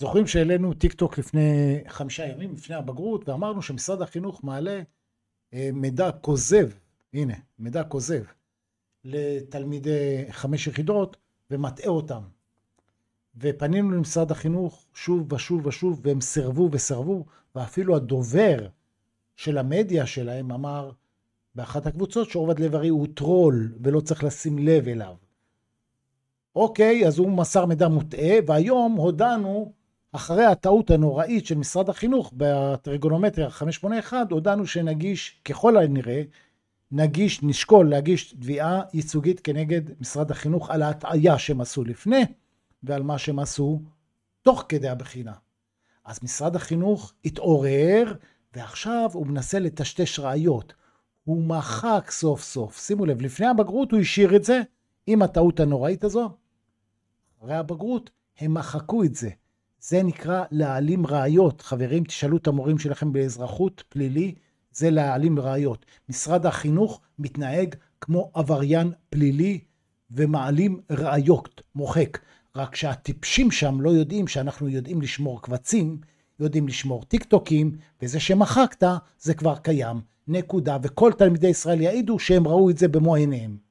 זוכרים שהעלינו טיק טוק לפני חמישה ימים, לפני הבגרות, ואמרנו שמשרד החינוך מעלה אה, מידע כוזב, הנה, מידע כוזב, לתלמידי חמש יחידות ומטעה אותם. ופנינו למשרד החינוך שוב ושוב ושוב, והם סירבו וסרבו, ואפילו הדובר של המדיה שלהם אמר באחת הקבוצות שעובד לב-ארי הוא טרול ולא צריך לשים לב אליו. אוקיי, אז הוא מסר מידע מוטעה, והיום הודענו אחרי הטעות הנוראית של משרד החינוך בטריגונומטריה 581, הודענו שנגיש, ככל הנראה, נגיש, נשקול להגיש תביעה ייצוגית כנגד משרד החינוך על ההטעיה שהם עשו לפני ועל מה שהם עשו תוך כדי הבחינה. אז משרד החינוך התעורר ועכשיו הוא מנסה לטשטש ראיות. הוא מחק סוף סוף. שימו לב, לפני הבגרות הוא השאיר את זה עם הטעות הנוראית הזו. אחרי הבגרות הם מחקו את זה. זה נקרא להעלים ראיות. חברים, תשאלו את המורים שלכם באזרחות, פלילי, זה להעלים ראיות. משרד החינוך מתנהג כמו עבריין פלילי ומעלים ראיות, מוחק. רק שהטיפשים שם לא יודעים שאנחנו יודעים לשמור קבצים, יודעים לשמור טיק טוקים, וזה שמחקת זה כבר קיים. נקודה. וכל תלמידי ישראל יעידו שהם ראו את זה במו עיניהם.